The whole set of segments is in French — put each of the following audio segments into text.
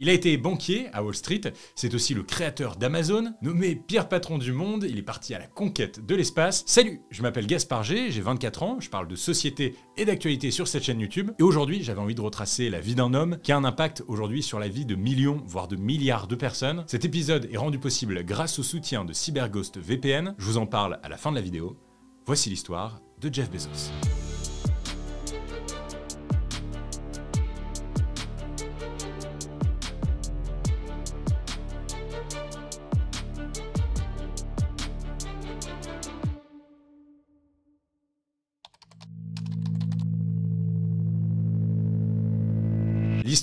Il a été banquier à Wall Street, c'est aussi le créateur d'Amazon, nommé pire patron du monde, il est parti à la conquête de l'espace. Salut, je m'appelle Gaspard G, j'ai 24 ans, je parle de société et d'actualité sur cette chaîne YouTube, et aujourd'hui j'avais envie de retracer la vie d'un homme qui a un impact aujourd'hui sur la vie de millions, voire de milliards de personnes. Cet épisode est rendu possible grâce au soutien de CyberGhost VPN, je vous en parle à la fin de la vidéo. Voici l'histoire de Jeff Bezos.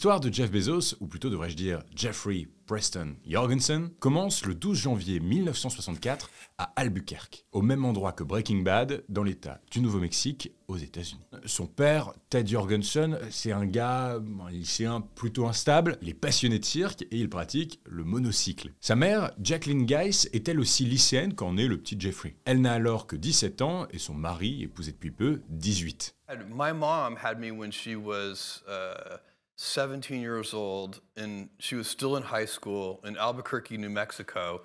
L'histoire de Jeff Bezos, ou plutôt devrais-je dire Jeffrey Preston Jorgensen, commence le 12 janvier 1964 à Albuquerque, au même endroit que Breaking Bad, dans l'État du Nouveau-Mexique, aux États-Unis. Son père, Ted Jorgensen, c'est un gars, un lycéen plutôt instable, il est passionné de cirque et il pratique le monocycle. Sa mère, Jacqueline Geiss, est elle aussi lycéenne quand naît le petit Jeffrey. Elle n'a alors que 17 ans et son mari, épousé depuis peu, 18. My mom had me when she was, uh, 17 years old, and she was still in high school in Albuquerque, New Mexico.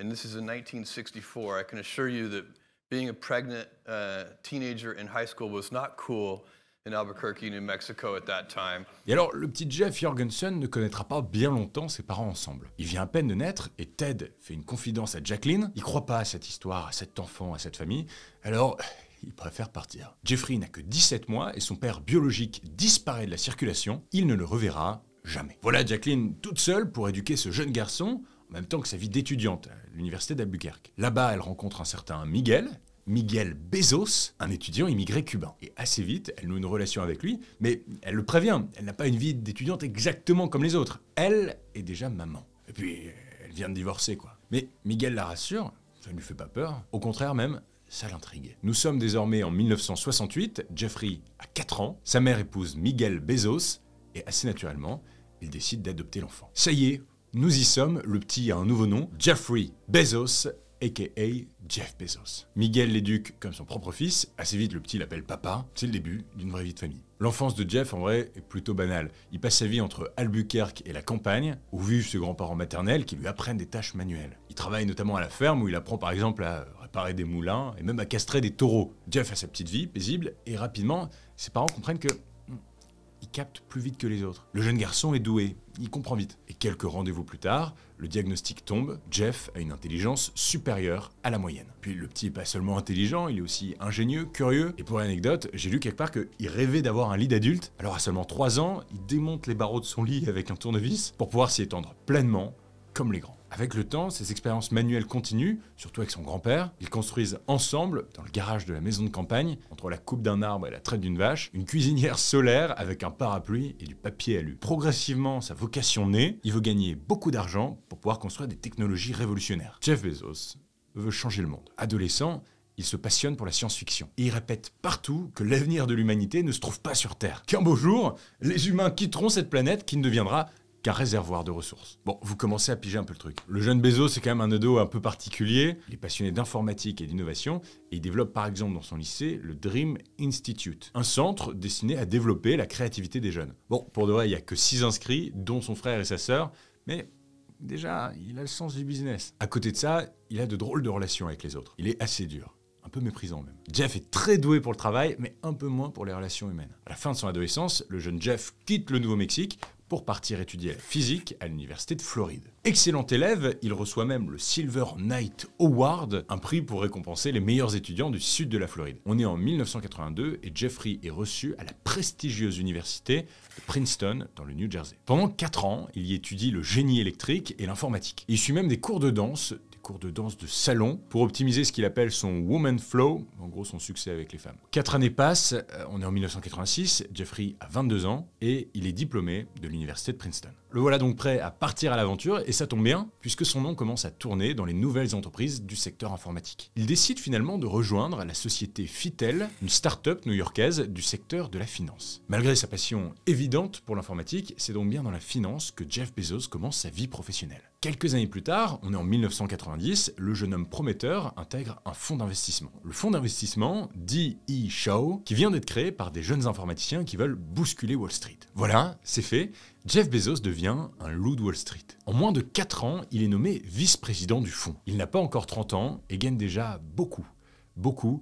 And this is in 1964. I can assure you that being a pregnant uh, teenager in high school was not cool. In Albuquerque, New Mexico at that time. Et alors, le petit Jeff Jorgensen ne connaîtra pas bien longtemps ses parents ensemble. Il vient à peine de naître et Ted fait une confidence à Jacqueline. Il croit pas à cette histoire, à cet enfant, à cette famille. Alors, il préfère partir. Jeffrey n'a que 17 mois et son père biologique disparaît de la circulation, il ne le reverra jamais. Voilà Jacqueline toute seule pour éduquer ce jeune garçon, en même temps que sa vie d'étudiante à l'université d'Albuquerque. Là-bas, elle rencontre un certain Miguel, Miguel Bezos, un étudiant immigré cubain. Et assez vite, elle noue une relation avec lui, mais elle le prévient, elle n'a pas une vie d'étudiante exactement comme les autres. Elle est déjà maman. Et puis, elle vient de divorcer, quoi. Mais Miguel la rassure, ça ne lui fait pas peur. Au contraire même, ça l'intrigue. Nous sommes désormais en 1968, Jeffrey a 4 ans, sa mère épouse Miguel Bezos, et assez naturellement, il décide d'adopter l'enfant. Ça y est, nous y sommes, le petit a un nouveau nom, Jeffrey Bezos, aka Jeff Bezos. Miguel l'éduque comme son propre fils, assez vite le petit l'appelle papa, c'est le début d'une vraie vie de famille. L'enfance de Jeff en vrai est plutôt banale, il passe sa vie entre Albuquerque et la campagne, où vivent ses grands-parents maternels qui lui apprennent des tâches manuelles. Il travaille notamment à la ferme où il apprend par exemple à parer des moulins et même à castrer des taureaux. Jeff a sa petite vie paisible et rapidement, ses parents comprennent que hmm, il capte plus vite que les autres. Le jeune garçon est doué, il comprend vite. Et quelques rendez-vous plus tard, le diagnostic tombe, Jeff a une intelligence supérieure à la moyenne. Puis le petit pas seulement intelligent, il est aussi ingénieux, curieux. Et pour l'anecdote, j'ai lu quelque part qu'il rêvait d'avoir un lit d'adulte. Alors à seulement 3 ans, il démonte les barreaux de son lit avec un tournevis pour pouvoir s'y étendre pleinement, comme les grands. Avec le temps, ses expériences manuelles continuent, surtout avec son grand-père. Ils construisent ensemble, dans le garage de la maison de campagne, entre la coupe d'un arbre et la traite d'une vache, une cuisinière solaire avec un parapluie et du papier alu. Progressivement, sa vocation naît, il veut gagner beaucoup d'argent pour pouvoir construire des technologies révolutionnaires. Jeff Bezos veut changer le monde. Adolescent, il se passionne pour la science-fiction. il répète partout que l'avenir de l'humanité ne se trouve pas sur Terre. Qu'un beau jour, les humains quitteront cette planète qui ne deviendra qu'un réservoir de ressources. Bon, vous commencez à piger un peu le truc. Le jeune Bezos, c'est quand même un ado un peu particulier. Il est passionné d'informatique et d'innovation et il développe par exemple dans son lycée le Dream Institute, un centre destiné à développer la créativité des jeunes. Bon, pour de vrai, il n'y a que 6 inscrits, dont son frère et sa sœur, mais déjà, il a le sens du business. À côté de ça, il a de drôles de relations avec les autres. Il est assez dur un peu méprisant même. Jeff est très doué pour le travail, mais un peu moins pour les relations humaines. À la fin de son adolescence, le jeune Jeff quitte le Nouveau-Mexique pour partir étudier la physique à l'université de Floride. Excellent élève, il reçoit même le Silver Knight Award, un prix pour récompenser les meilleurs étudiants du sud de la Floride. On est en 1982 et Jeffrey est reçu à la prestigieuse université de Princeton dans le New Jersey. Pendant 4 ans, il y étudie le génie électrique et l'informatique. Il suit même des cours de danse de danse de salon pour optimiser ce qu'il appelle son woman flow, en gros son succès avec les femmes. Quatre années passent, euh, on est en 1986, Jeffrey a 22 ans et il est diplômé de l'université de Princeton. Le voilà donc prêt à partir à l'aventure et ça tombe bien puisque son nom commence à tourner dans les nouvelles entreprises du secteur informatique. Il décide finalement de rejoindre la société Fitel, une start-up new-yorkaise du secteur de la finance. Malgré sa passion évidente pour l'informatique, c'est donc bien dans la finance que Jeff Bezos commence sa vie professionnelle. Quelques années plus tard, on est en 1990, le jeune homme prometteur intègre un fonds d'investissement. Le fonds d'investissement D.E. Shaw qui vient d'être créé par des jeunes informaticiens qui veulent bousculer Wall Street. Voilà, c'est fait. Jeff Bezos devient un loup de Wall Street. En moins de 4 ans, il est nommé vice-président du fonds. Il n'a pas encore 30 ans et gagne déjà beaucoup, beaucoup,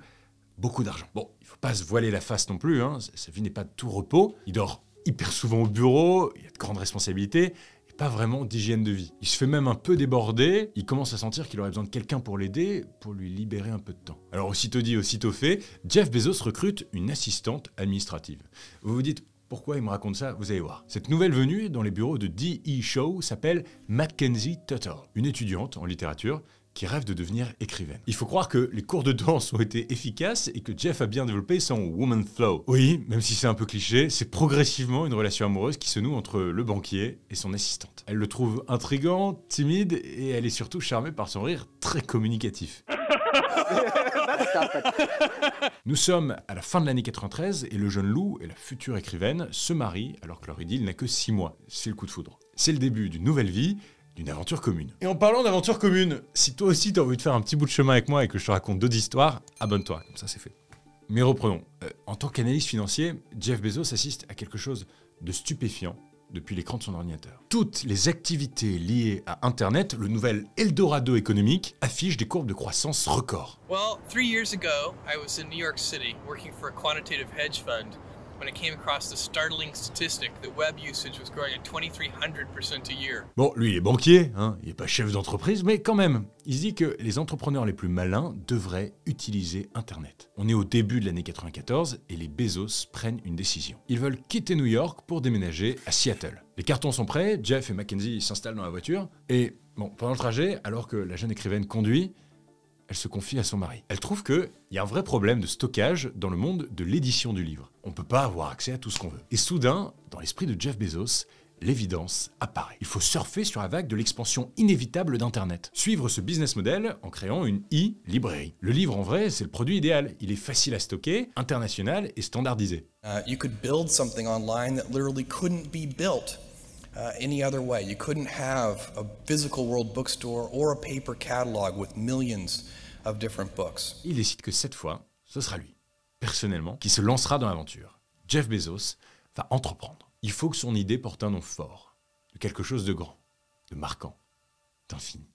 beaucoup d'argent. Bon, il ne faut pas se voiler la face non plus, hein. sa vie n'est pas de tout repos. Il dort hyper souvent au bureau, il a de grandes responsabilités, et pas vraiment d'hygiène de vie. Il se fait même un peu déborder, il commence à sentir qu'il aurait besoin de quelqu'un pour l'aider, pour lui libérer un peu de temps. Alors aussitôt dit, aussitôt fait, Jeff Bezos recrute une assistante administrative. Vous vous dites, pourquoi il me raconte ça Vous allez voir. Cette nouvelle venue dans les bureaux de D.E. Show s'appelle Mackenzie Tuttle, une étudiante en littérature qui rêve de devenir écrivaine. Il faut croire que les cours de danse ont été efficaces et que Jeff a bien développé son woman flow. Oui, même si c'est un peu cliché, c'est progressivement une relation amoureuse qui se noue entre le banquier et son assistante. Elle le trouve intrigant, timide et elle est surtout charmée par son rire très communicatif. Nous sommes à la fin de l'année 93 et le jeune loup et la future écrivaine se marient alors que leur idylle n'a que 6 mois. C'est le coup de foudre. C'est le début d'une nouvelle vie d'une aventure commune. Et en parlant d'aventure commune, si toi aussi t'as envie de faire un petit bout de chemin avec moi et que je te raconte deux histoires, abonne-toi, comme ça c'est fait. Mais reprenons. Euh, en tant qu'analyste financier, Jeff Bezos assiste à quelque chose de stupéfiant depuis l'écran de son ordinateur. Toutes les activités liées à Internet, le nouvel Eldorado économique, affichent des courbes de croissance record. « Well, three years ago, I was in New York City working for a quantitative hedge fund. Bon, lui, il est banquier, hein, il n'est pas chef d'entreprise, mais quand même, il se dit que les entrepreneurs les plus malins devraient utiliser Internet. On est au début de l'année 94 et les Bezos prennent une décision. Ils veulent quitter New York pour déménager à Seattle. Les cartons sont prêts, Jeff et Mackenzie s'installent dans la voiture, et bon, pendant le trajet, alors que la jeune écrivaine conduit, elle se confie à son mari. Elle trouve qu'il y a un vrai problème de stockage dans le monde de l'édition du livre. On ne peut pas avoir accès à tout ce qu'on veut. Et soudain, dans l'esprit de Jeff Bezos, l'évidence apparaît. Il faut surfer sur la vague de l'expansion inévitable d'Internet. Suivre ce business model en créant une e-librairie. Le livre en vrai, c'est le produit idéal. Il est facile à stocker, international et standardisé. Uh, you could build something online that literally couldn't be built il décide que cette fois, ce sera lui, personnellement, qui se lancera dans l'aventure. Jeff Bezos va entreprendre. Il faut que son idée porte un nom fort, quelque chose de grand, de marquant, d'infini.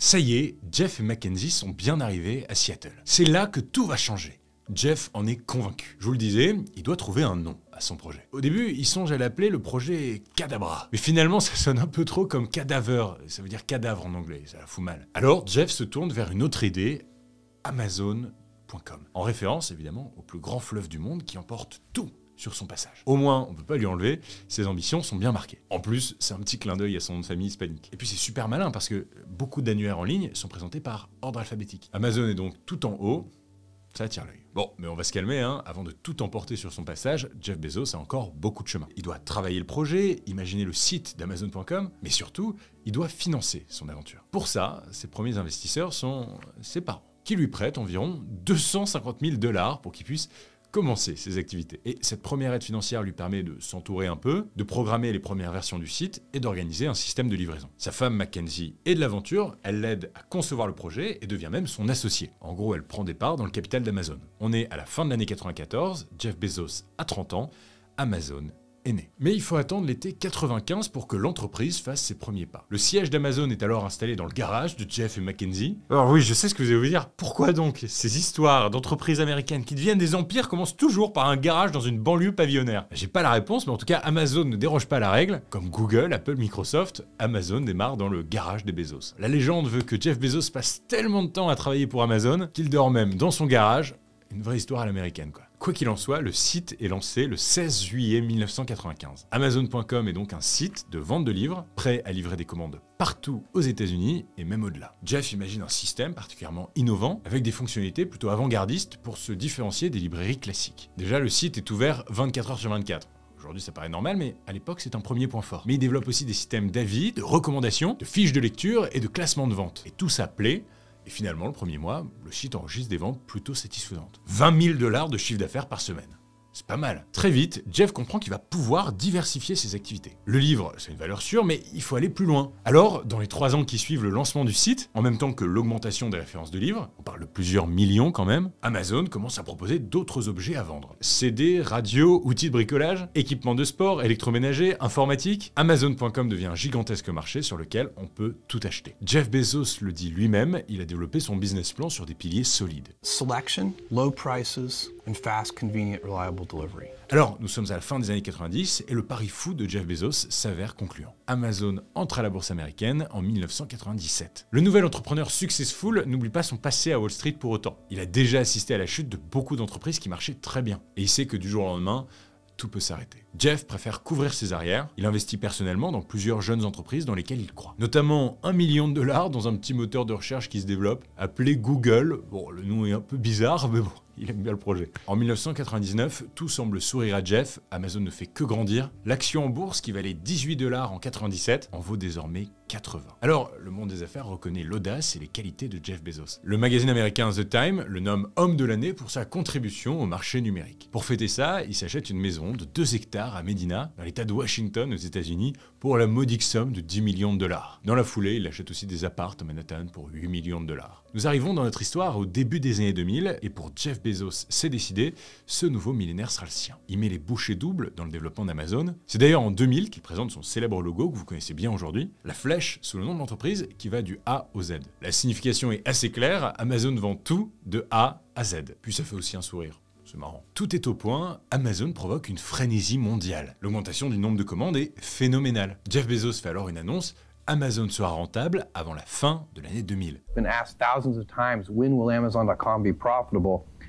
Ça y est, Jeff et Mackenzie sont bien arrivés à Seattle. C'est là que tout va changer. Jeff en est convaincu. Je vous le disais, il doit trouver un nom à son projet. Au début, il songe à l'appeler le projet Cadabra. Mais finalement, ça sonne un peu trop comme cadaver. Ça veut dire cadavre en anglais, ça la fout mal. Alors, Jeff se tourne vers une autre idée, Amazon.com. En référence, évidemment, au plus grand fleuve du monde qui emporte tout sur son passage. Au moins, on ne peut pas lui enlever, ses ambitions sont bien marquées. En plus, c'est un petit clin d'œil à son nom de famille hispanique. Et puis c'est super malin parce que beaucoup d'annuaires en ligne sont présentés par ordre alphabétique. Amazon est donc tout en haut, ça attire l'œil. Bon, mais on va se calmer, hein. avant de tout emporter sur son passage, Jeff Bezos a encore beaucoup de chemin. Il doit travailler le projet, imaginer le site d'Amazon.com, mais surtout, il doit financer son aventure. Pour ça, ses premiers investisseurs sont ses parents, qui lui prêtent environ 250 000 dollars pour qu'il puisse commencer ses activités. Et cette première aide financière lui permet de s'entourer un peu, de programmer les premières versions du site et d'organiser un système de livraison. Sa femme Mackenzie est de l'aventure, elle l'aide à concevoir le projet et devient même son associé. En gros, elle prend des parts dans le capital d'Amazon. On est à la fin de l'année 94, Jeff Bezos a 30 ans, Amazon mais il faut attendre l'été 95 pour que l'entreprise fasse ses premiers pas. Le siège d'Amazon est alors installé dans le garage de Jeff et Mackenzie. Alors oui, je sais ce que vous allez vous dire. Pourquoi donc ces histoires d'entreprises américaines qui deviennent des empires commencent toujours par un garage dans une banlieue pavillonnaire ben, J'ai pas la réponse, mais en tout cas Amazon ne déroge pas la règle. Comme Google, Apple, Microsoft, Amazon démarre dans le garage des Bezos. La légende veut que Jeff Bezos passe tellement de temps à travailler pour Amazon qu'il dort même dans son garage. Une vraie histoire à l'américaine quoi. Quoi qu'il en soit, le site est lancé le 16 juillet 1995. Amazon.com est donc un site de vente de livres, prêt à livrer des commandes partout aux États-Unis et même au-delà. Jeff imagine un système particulièrement innovant, avec des fonctionnalités plutôt avant-gardistes pour se différencier des librairies classiques. Déjà, le site est ouvert 24 heures sur 24. Aujourd'hui, ça paraît normal, mais à l'époque, c'est un premier point fort. Mais il développe aussi des systèmes d'avis, de recommandations, de fiches de lecture et de classement de vente. Et tout ça plaît et finalement, le premier mois, le site enregistre des ventes plutôt satisfaisantes. 20 000 dollars de chiffre d'affaires par semaine. C'est pas mal. Très vite, Jeff comprend qu'il va pouvoir diversifier ses activités. Le livre, c'est une valeur sûre, mais il faut aller plus loin. Alors, dans les trois ans qui suivent le lancement du site, en même temps que l'augmentation des références de livres, on parle de plusieurs millions quand même, Amazon commence à proposer d'autres objets à vendre. CD, radio, outils de bricolage, équipements de sport, électroménager, informatique. Amazon.com devient un gigantesque marché sur lequel on peut tout acheter. Jeff Bezos le dit lui-même, il a développé son business plan sur des piliers solides. Selection, low prices, and fast, convenient, reliable alors, nous sommes à la fin des années 90 et le pari fou de Jeff Bezos s'avère concluant. Amazon entre à la bourse américaine en 1997. Le nouvel entrepreneur successful n'oublie pas son passé à Wall Street pour autant. Il a déjà assisté à la chute de beaucoup d'entreprises qui marchaient très bien. Et il sait que du jour au lendemain, tout peut s'arrêter. Jeff préfère couvrir ses arrières. Il investit personnellement dans plusieurs jeunes entreprises dans lesquelles il croit. Notamment un million de dollars dans un petit moteur de recherche qui se développe, appelé Google. Bon, le nom est un peu bizarre, mais bon. il aime bien le projet. En 1999, tout semble sourire à Jeff, Amazon ne fait que grandir. L'action en bourse, qui valait 18 dollars en 97, en vaut désormais 80. Alors, le monde des affaires reconnaît l'audace et les qualités de Jeff Bezos. Le magazine américain The Time le nomme homme de l'année pour sa contribution au marché numérique. Pour fêter ça, il s'achète une maison de 2 hectares à Medina, dans l'état de Washington aux États-Unis, pour la modique somme de 10 millions de dollars. Dans la foulée, il achète aussi des appartements à Manhattan pour 8 millions de dollars. Nous arrivons dans notre histoire au début des années 2000 et pour Jeff Bezos, Bezos, s'est décidé, ce nouveau millénaire sera le sien. Il met les bouchées doubles dans le développement d'Amazon. C'est d'ailleurs en 2000 qu'il présente son célèbre logo que vous connaissez bien aujourd'hui, la flèche sous le nom de l'entreprise qui va du A au Z. La signification est assez claire, Amazon vend tout de A à Z. Puis ça fait aussi un sourire. C'est marrant. Tout est au point, Amazon provoque une frénésie mondiale. L'augmentation du nombre de commandes est phénoménale. Jeff Bezos fait alors une annonce Amazon sera rentable avant la fin de l'année 2000. profitable?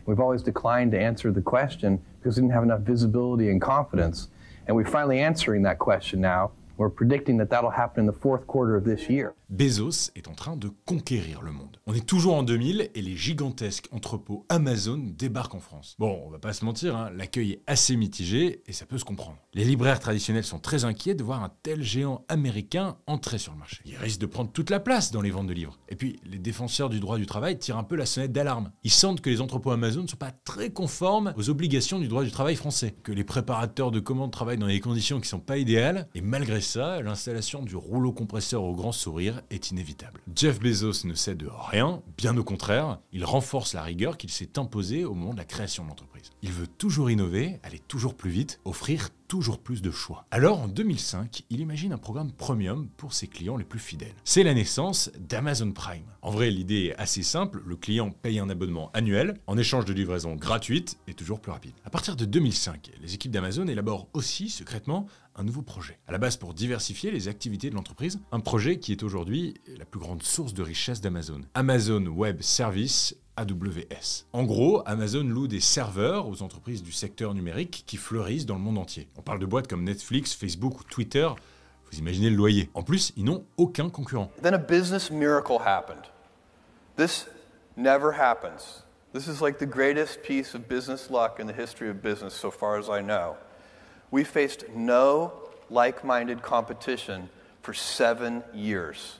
We've always declined to answer the question because we didn't have enough visibility and confidence. And we're finally answering that question now. We're predicting that that'll happen in the fourth quarter of this year. Bezos est en train de conquérir le monde. On est toujours en 2000 et les gigantesques entrepôts Amazon débarquent en France. Bon, on va pas se mentir, hein, l'accueil est assez mitigé et ça peut se comprendre. Les libraires traditionnels sont très inquiets de voir un tel géant américain entrer sur le marché. Il risque de prendre toute la place dans les ventes de livres. Et puis, les défenseurs du droit du travail tirent un peu la sonnette d'alarme. Ils sentent que les entrepôts Amazon ne sont pas très conformes aux obligations du droit du travail français, que les préparateurs de commandes travaillent dans des conditions qui sont pas idéales, et malgré ça, l'installation du rouleau compresseur au grand sourire est inévitable. Jeff Bezos ne sait de rien, bien au contraire, il renforce la rigueur qu'il s'est imposée au moment de la création de l'entreprise. Il veut toujours innover, aller toujours plus vite, offrir toujours plus de choix. Alors en 2005, il imagine un programme premium pour ses clients les plus fidèles. C'est la naissance d'Amazon Prime. En vrai, l'idée est assez simple, le client paye un abonnement annuel en échange de livraison gratuite et toujours plus rapide. À partir de 2005, les équipes d'Amazon élaborent aussi secrètement un nouveau projet. À la base pour diversifier les activités de l'entreprise, un projet qui est aujourd'hui la plus grande source de richesse d'Amazon. Amazon Web Service AWS. En gros, Amazon loue des serveurs aux entreprises du secteur numérique qui fleurissent dans le monde entier. On parle de boîtes comme Netflix, Facebook ou Twitter. Vous imaginez le loyer. En plus, ils n'ont aucun concurrent. Then a business miracle happened. This never happens. This is like the greatest piece of business luck in the history of business so far as I know. We faced no like minded competition for seven years.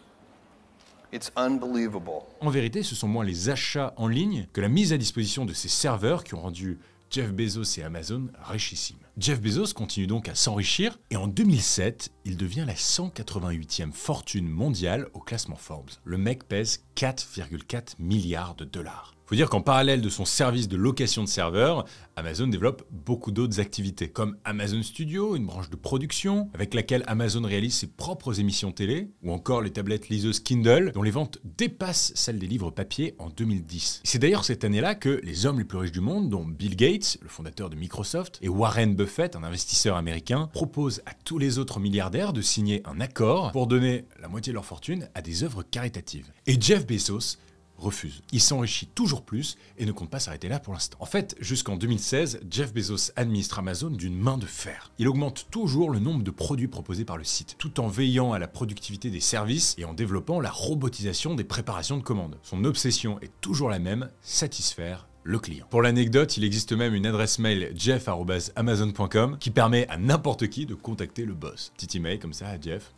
It's unbelievable. En vérité, ce sont moins les achats en ligne que la mise à disposition de ces serveurs qui ont rendu Jeff Bezos et Amazon richissimes. Jeff Bezos continue donc à s'enrichir et en 2007, il devient la 188e fortune mondiale au classement Forbes. Le mec pèse 4,4 milliards de dollars. Il faut dire qu'en parallèle de son service de location de serveurs, Amazon développe beaucoup d'autres activités, comme Amazon Studio, une branche de production, avec laquelle Amazon réalise ses propres émissions télé, ou encore les tablettes liseuses Kindle, dont les ventes dépassent celles des livres papier en 2010. C'est d'ailleurs cette année-là que les hommes les plus riches du monde, dont Bill Gates, le fondateur de Microsoft, et Warren Buffett, un investisseur américain, proposent à tous les autres milliardaires de signer un accord pour donner la moitié de leur fortune à des œuvres caritatives. Et Jeff Bezos refuse. Il s'enrichit toujours plus et ne compte pas s'arrêter là pour l'instant. En fait, jusqu'en 2016, Jeff Bezos administre Amazon d'une main de fer. Il augmente toujours le nombre de produits proposés par le site, tout en veillant à la productivité des services et en développant la robotisation des préparations de commandes. Son obsession est toujours la même, satisfaire le client. Pour l'anecdote, il existe même une adresse mail jeff.amazon.com qui permet à n'importe qui de contacter le boss. Petit email comme ça à Jeff.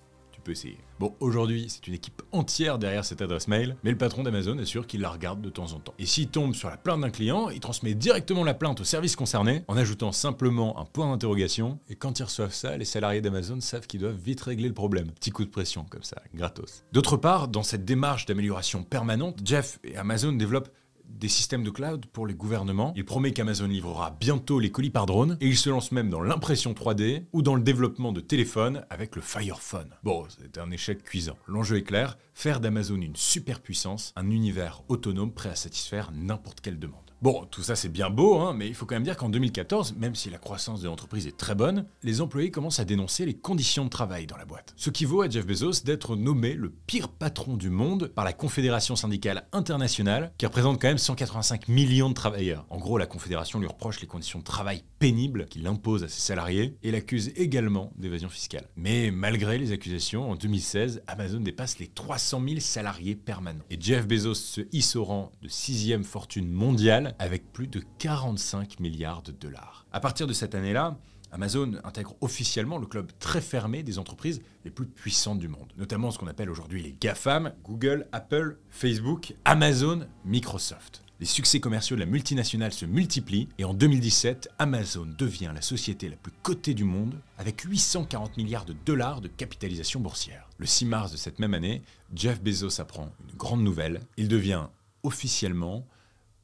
Bon, aujourd'hui, c'est une équipe entière derrière cette adresse mail, mais le patron d'Amazon assure qu'il la regarde de temps en temps. Et s'il tombe sur la plainte d'un client, il transmet directement la plainte au service concerné en ajoutant simplement un point d'interrogation. Et quand ils reçoivent ça, les salariés d'Amazon savent qu'ils doivent vite régler le problème. Petit coup de pression comme ça, gratos. D'autre part, dans cette démarche d'amélioration permanente, Jeff et Amazon développent des systèmes de cloud pour les gouvernements. Il promet qu'Amazon livrera bientôt les colis par drone et il se lance même dans l'impression 3D ou dans le développement de téléphones avec le Fire Phone. Bon, c'est un échec cuisant. L'enjeu est clair, faire d'Amazon une superpuissance, un univers autonome prêt à satisfaire n'importe quelle demande. Bon, tout ça c'est bien beau, hein, mais il faut quand même dire qu'en 2014, même si la croissance de l'entreprise est très bonne, les employés commencent à dénoncer les conditions de travail dans la boîte. Ce qui vaut à Jeff Bezos d'être nommé le pire patron du monde par la Confédération syndicale internationale, qui représente quand même 185 millions de travailleurs. En gros, la Confédération lui reproche les conditions de travail pénibles qu'il impose à ses salariés et l'accuse également d'évasion fiscale. Mais malgré les accusations, en 2016, Amazon dépasse les 300 000 salariés permanents. Et Jeff Bezos se hisse au rang de sixième fortune mondiale avec plus de 45 milliards de dollars. À partir de cette année-là, Amazon intègre officiellement le club très fermé des entreprises les plus puissantes du monde, notamment ce qu'on appelle aujourd'hui les GAFAM, Google, Apple, Facebook, Amazon, Microsoft. Les succès commerciaux de la multinationale se multiplient et en 2017, Amazon devient la société la plus cotée du monde avec 840 milliards de dollars de capitalisation boursière. Le 6 mars de cette même année, Jeff Bezos apprend une grande nouvelle. Il devient officiellement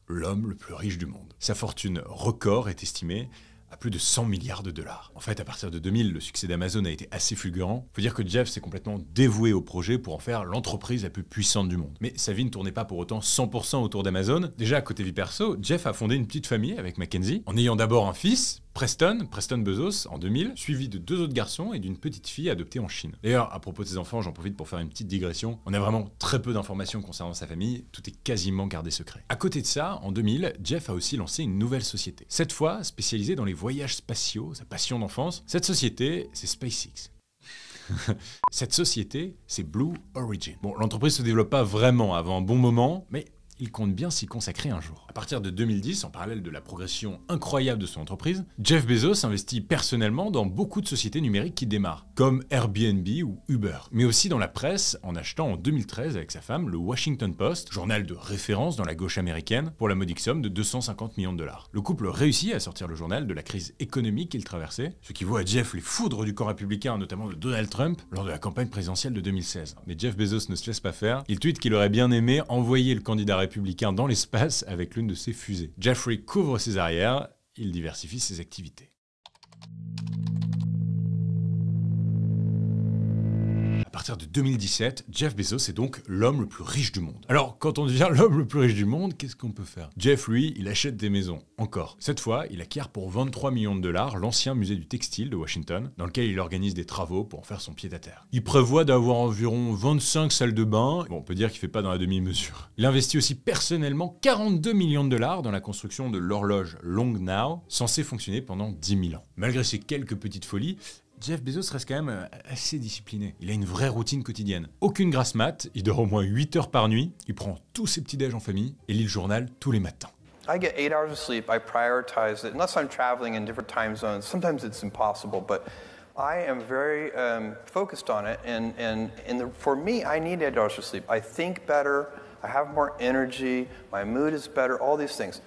l'homme le plus riche du monde. Sa fortune record est estimée à plus de 100 milliards de dollars. En fait, à partir de 2000, le succès d'Amazon a été assez fulgurant. Faut dire que Jeff s'est complètement dévoué au projet pour en faire l'entreprise la plus puissante du monde. Mais sa vie ne tournait pas pour autant 100% autour d'Amazon. Déjà, côté vie perso, Jeff a fondé une petite famille avec Mackenzie, en ayant d'abord un fils, Preston, Preston Bezos, en 2000, suivi de deux autres garçons et d'une petite fille adoptée en Chine. D'ailleurs, à propos de ses enfants, j'en profite pour faire une petite digression. On a vraiment très peu d'informations concernant sa famille, tout est quasiment gardé secret. À côté de ça, en 2000, Jeff a aussi lancé une nouvelle société. Cette fois, spécialisée dans les voyages spatiaux, sa passion d'enfance, cette société, c'est SpaceX. Cette société, c'est Blue Origin. Bon, l'entreprise se développe pas vraiment avant un bon moment, mais il compte bien s'y consacrer un jour. À partir de 2010, en parallèle de la progression incroyable de son entreprise, Jeff Bezos investit personnellement dans beaucoup de sociétés numériques qui démarrent, comme Airbnb ou Uber, mais aussi dans la presse en achetant en 2013 avec sa femme le Washington Post, journal de référence dans la gauche américaine, pour la modique somme de 250 millions de dollars. Le couple réussit à sortir le journal de la crise économique qu'il traversait, ce qui voit à Jeff les foudres du camp républicain, notamment de Donald Trump, lors de la campagne présidentielle de 2016. Mais Jeff Bezos ne se laisse pas faire, il tweet qu'il aurait bien aimé envoyer le candidat républicain dans l'espace avec l'une de ses fusées. Jeffrey couvre ses arrières, il diversifie ses activités. partir de 2017, Jeff Bezos est donc l'homme le plus riche du monde. Alors, quand on devient l'homme le plus riche du monde, qu'est-ce qu'on peut faire Jeff, lui, il achète des maisons. Encore. Cette fois, il acquiert pour 23 millions de dollars l'ancien musée du textile de Washington, dans lequel il organise des travaux pour en faire son pied-à-terre. Il prévoit d'avoir environ 25 salles de bain. Bon, on peut dire qu'il fait pas dans la demi-mesure. Il investit aussi personnellement 42 millions de dollars dans la construction de l'horloge Long Now, censée fonctionner pendant 10 000 ans. Malgré ses quelques petites folies, Jeff Bezos reste quand même euh, assez discipliné. Il a une vraie routine quotidienne. Aucune grasse mat, il dort au moins 8 heures par nuit, il prend tous ses petits déj en famille et lit le journal tous les matins. I get 8 hours of sleep. I prioritize it. Unless I'm traveling in different time zones, sometimes it's impossible, but I am very um, focused on it. And, and, and the, for me, I need eight hours of sleep. I think better, I have more energy,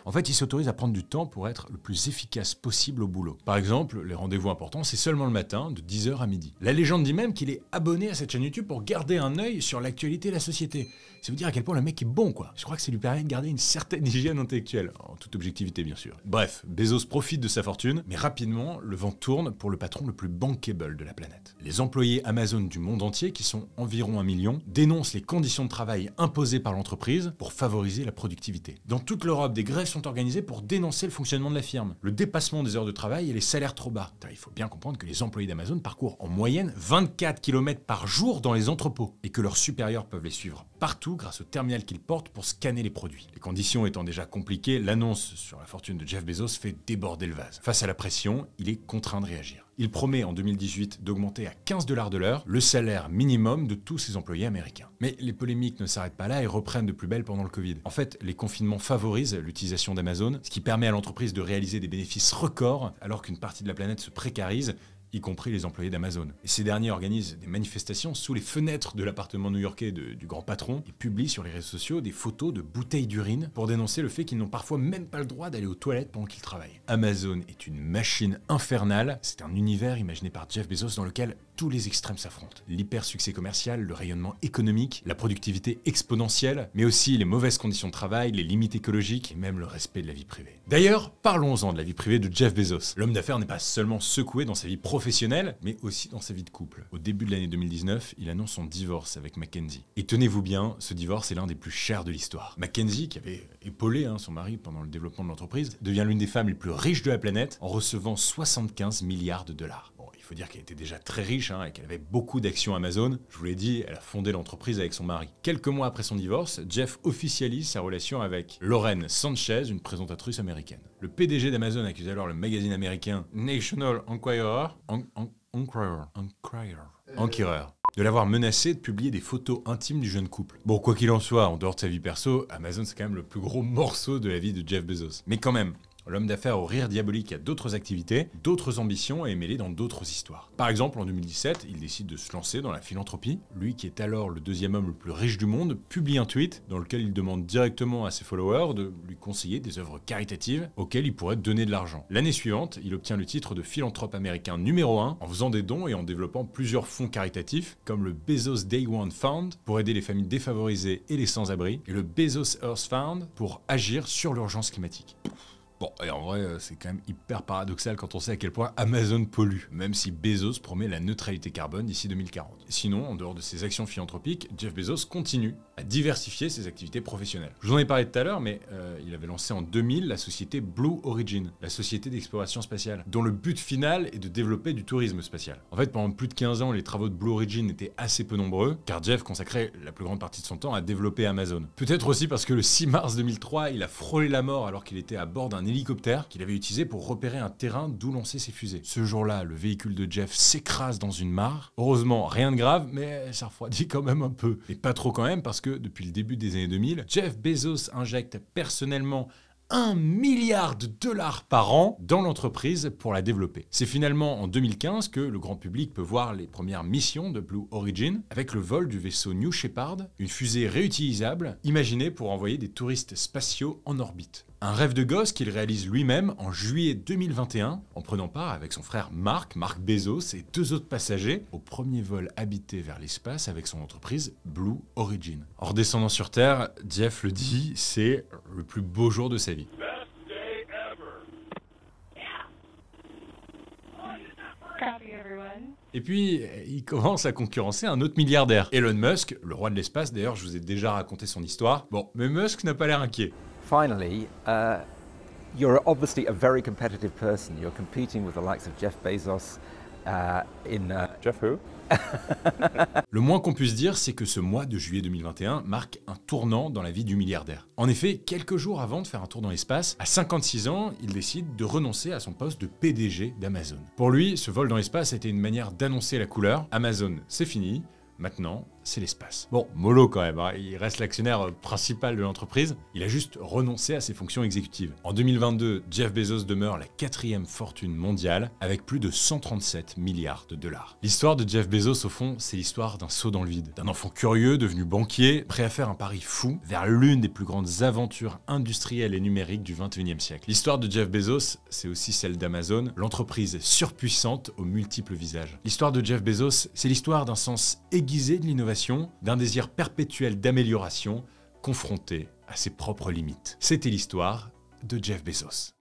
en fait, il s'autorise à prendre du temps pour être le plus efficace possible au boulot. Par exemple, les rendez-vous importants, c'est seulement le matin, de 10h à midi. La légende dit même qu'il est abonné à cette chaîne YouTube pour garder un œil sur l'actualité de la société. C'est vous dire à quel point le mec est bon, quoi. Je crois que ça lui permet de garder une certaine hygiène intellectuelle, en toute objectivité, bien sûr. Bref, Bezos profite de sa fortune, mais rapidement, le vent tourne pour le patron le plus bankable de la planète. Les employés Amazon du monde entier, qui sont environ un million, dénoncent les conditions de travail imposées par l'entreprise pour favoriser la production dans toute l'Europe, des grèves sont organisées pour dénoncer le fonctionnement de la firme, le dépassement des heures de travail et les salaires trop bas. Il faut bien comprendre que les employés d'Amazon parcourent en moyenne 24 km par jour dans les entrepôts et que leurs supérieurs peuvent les suivre partout grâce au terminal qu'ils portent pour scanner les produits. Les conditions étant déjà compliquées, l'annonce sur la fortune de Jeff Bezos fait déborder le vase. Face à la pression, il est contraint de réagir. Il promet en 2018 d'augmenter à 15 dollars de l'heure le salaire minimum de tous ses employés américains. Mais les polémiques ne s'arrêtent pas là et reprennent de plus belle pendant le Covid. En fait, les confinements favorisent l'utilisation d'Amazon, ce qui permet à l'entreprise de réaliser des bénéfices records alors qu'une partie de la planète se précarise y compris les employés d'Amazon. Et ces derniers organisent des manifestations sous les fenêtres de l'appartement new-yorkais du grand patron et publient sur les réseaux sociaux des photos de bouteilles d'urine pour dénoncer le fait qu'ils n'ont parfois même pas le droit d'aller aux toilettes pendant qu'ils travaillent. Amazon est une machine infernale, c'est un univers imaginé par Jeff Bezos dans lequel tous les extrêmes s'affrontent. L'hyper succès commercial, le rayonnement économique, la productivité exponentielle, mais aussi les mauvaises conditions de travail, les limites écologiques et même le respect de la vie privée. D'ailleurs, parlons-en de la vie privée de Jeff Bezos. L'homme d'affaires n'est pas seulement secoué dans sa vie professionnelle professionnelle, mais aussi dans sa vie de couple. Au début de l'année 2019, il annonce son divorce avec Mackenzie. Et tenez-vous bien, ce divorce est l'un des plus chers de l'histoire. Mackenzie, qui avait épaulé hein, son mari pendant le développement de l'entreprise, devient l'une des femmes les plus riches de la planète en recevant 75 milliards de dollars faut dire qu'elle était déjà très riche hein, et qu'elle avait beaucoup d'actions Amazon. Je vous l'ai dit, elle a fondé l'entreprise avec son mari. Quelques mois après son divorce, Jeff officialise sa relation avec Lorraine Sanchez, une présentatrice américaine. Le PDG d'Amazon accuse alors le magazine américain National Enquirer, euh. Enquirer de l'avoir menacé de publier des photos intimes du jeune couple. Bon, quoi qu'il en soit, en dehors de sa vie perso, Amazon c'est quand même le plus gros morceau de la vie de Jeff Bezos. Mais quand même, L'homme d'affaires au rire diabolique a d'autres activités, d'autres ambitions et est mêlé dans d'autres histoires. Par exemple, en 2017, il décide de se lancer dans la philanthropie. Lui, qui est alors le deuxième homme le plus riche du monde, publie un tweet dans lequel il demande directement à ses followers de lui conseiller des œuvres caritatives auxquelles il pourrait donner de l'argent. L'année suivante, il obtient le titre de philanthrope américain numéro 1 en faisant des dons et en développant plusieurs fonds caritatifs comme le Bezos Day One Fund pour aider les familles défavorisées et les sans-abri et le Bezos Earth Fund pour agir sur l'urgence climatique. Bon, et en vrai, euh, c'est quand même hyper paradoxal quand on sait à quel point Amazon pollue, même si Bezos promet la neutralité carbone d'ici 2040. Sinon, en dehors de ses actions philanthropiques, Jeff Bezos continue à diversifier ses activités professionnelles. Je vous en ai parlé tout à l'heure, mais euh, il avait lancé en 2000 la société Blue Origin, la société d'exploration spatiale, dont le but final est de développer du tourisme spatial. En fait, pendant plus de 15 ans, les travaux de Blue Origin étaient assez peu nombreux, car Jeff consacrait la plus grande partie de son temps à développer Amazon. Peut-être aussi parce que le 6 mars 2003, il a frôlé la mort alors qu'il était à bord d'un hélicoptère qu'il avait utilisé pour repérer un terrain d'où lancer ses fusées. Ce jour-là, le véhicule de Jeff s'écrase dans une mare. Heureusement, rien de grave, mais ça refroidit quand même un peu. Et pas trop quand même, parce que depuis le début des années 2000, Jeff Bezos injecte personnellement un milliard de dollars par an dans l'entreprise pour la développer. C'est finalement en 2015 que le grand public peut voir les premières missions de Blue Origin avec le vol du vaisseau New Shepard, une fusée réutilisable imaginée pour envoyer des touristes spatiaux en orbite. Un rêve de gosse qu'il réalise lui-même en juillet 2021 en prenant part avec son frère Marc, Marc Bezos et deux autres passagers au premier vol habité vers l'espace avec son entreprise Blue Origin. En redescendant sur Terre, Jeff le dit, c'est le plus beau jour de sa vie. Bah, Et puis, euh, il commence à concurrencer un autre milliardaire, Elon Musk, le roi de l'espace. D'ailleurs, je vous ai déjà raconté son histoire. Bon, mais Musk n'a pas l'air inquiet. Finally, uh, you're obviously a very competitive person. You're competing with the likes of Jeff Bezos uh, in. Uh... Jeff who? le moins qu'on puisse dire, c'est que ce mois de juillet 2021 marque un tournant dans la vie du milliardaire. En effet, quelques jours avant de faire un tour dans l'espace, à 56 ans, il décide de renoncer à son poste de PDG d'Amazon. Pour lui, ce vol dans l'espace était une manière d'annoncer la couleur. Amazon, c'est fini. Maintenant, c'est l'espace. Bon, mollo quand même, hein. il reste l'actionnaire principal de l'entreprise, il a juste renoncé à ses fonctions exécutives. En 2022, Jeff Bezos demeure la quatrième fortune mondiale avec plus de 137 milliards de dollars. L'histoire de Jeff Bezos, au fond, c'est l'histoire d'un saut dans le vide, d'un enfant curieux devenu banquier, prêt à faire un pari fou vers l'une des plus grandes aventures industrielles et numériques du 21e siècle. L'histoire de Jeff Bezos, c'est aussi celle d'Amazon, l'entreprise surpuissante aux multiples visages. L'histoire de Jeff Bezos, c'est l'histoire d'un sens aiguisé de l'innovation d'un désir perpétuel d'amélioration, confronté à ses propres limites. C'était l'histoire de Jeff Bezos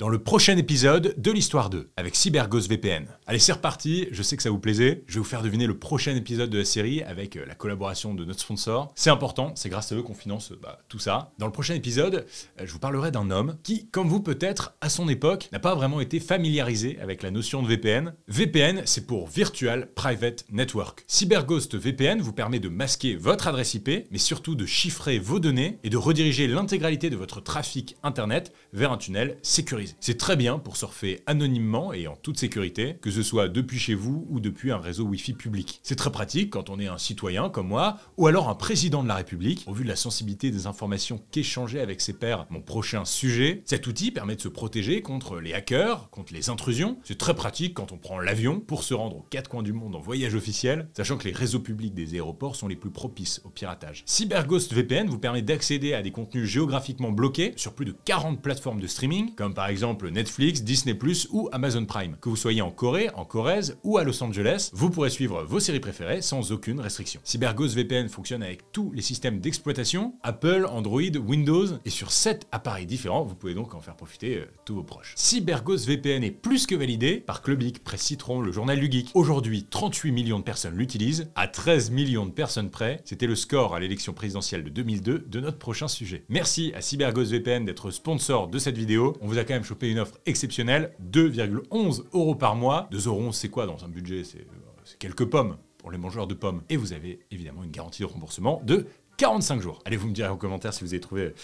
dans le prochain épisode de l'Histoire 2 avec CyberGhost VPN. Allez, c'est reparti, je sais que ça vous plaisait. Je vais vous faire deviner le prochain épisode de la série avec euh, la collaboration de notre sponsor. C'est important, c'est grâce à eux qu'on finance euh, bah, tout ça. Dans le prochain épisode, euh, je vous parlerai d'un homme qui, comme vous peut-être, à son époque, n'a pas vraiment été familiarisé avec la notion de VPN. VPN, c'est pour Virtual Private Network. CyberGhost VPN vous permet de masquer votre adresse IP, mais surtout de chiffrer vos données et de rediriger l'intégralité de votre trafic Internet vers un tunnel sécurisé. C'est très bien pour surfer anonymement et en toute sécurité, que ce soit depuis chez vous ou depuis un réseau Wi-Fi public. C'est très pratique quand on est un citoyen comme moi, ou alors un président de la République. Au vu de la sensibilité des informations qu'échangeait avec ses pairs, mon prochain sujet, cet outil permet de se protéger contre les hackers, contre les intrusions. C'est très pratique quand on prend l'avion pour se rendre aux quatre coins du monde en voyage officiel, sachant que les réseaux publics des aéroports sont les plus propices au piratage. CyberGhost VPN vous permet d'accéder à des contenus géographiquement bloqués sur plus de 40 plateformes de streaming, comme par exemple Netflix, Disney ⁇ ou Amazon Prime. Que vous soyez en Corée, en Corrèze ou à Los Angeles, vous pourrez suivre vos séries préférées sans aucune restriction. CyberGhost VPN fonctionne avec tous les systèmes d'exploitation, Apple, Android, Windows, et sur 7 appareils différents, vous pouvez donc en faire profiter euh, tous vos proches. CyberGhost VPN est plus que validé par Clubic, Presse Citron, le journal du Aujourd'hui, 38 millions de personnes l'utilisent, à 13 millions de personnes près, c'était le score à l'élection présidentielle de 2002 de notre prochain sujet. Merci à CyberGhost VPN d'être sponsor de cette vidéo, on vous a quand même une offre exceptionnelle, 2,11 euros par mois. 2,11 euros, c'est quoi dans un budget euh, C'est quelques pommes pour les mangeurs de pommes. Et vous avez évidemment une garantie de remboursement de 45 jours. Allez vous me direz en commentaire si vous avez trouvé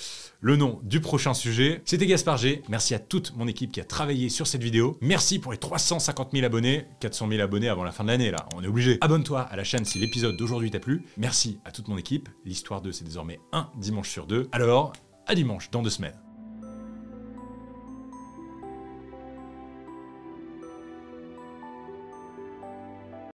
le nom du prochain sujet. C'était Gaspard G. Merci à toute mon équipe qui a travaillé sur cette vidéo. Merci pour les 350 000 abonnés, 400 000 abonnés avant la fin de l'année là, on est obligé. Abonne-toi à la chaîne si l'épisode d'aujourd'hui t'a plu. Merci à toute mon équipe. L'histoire de c'est désormais un dimanche sur deux. Alors, à dimanche dans deux semaines.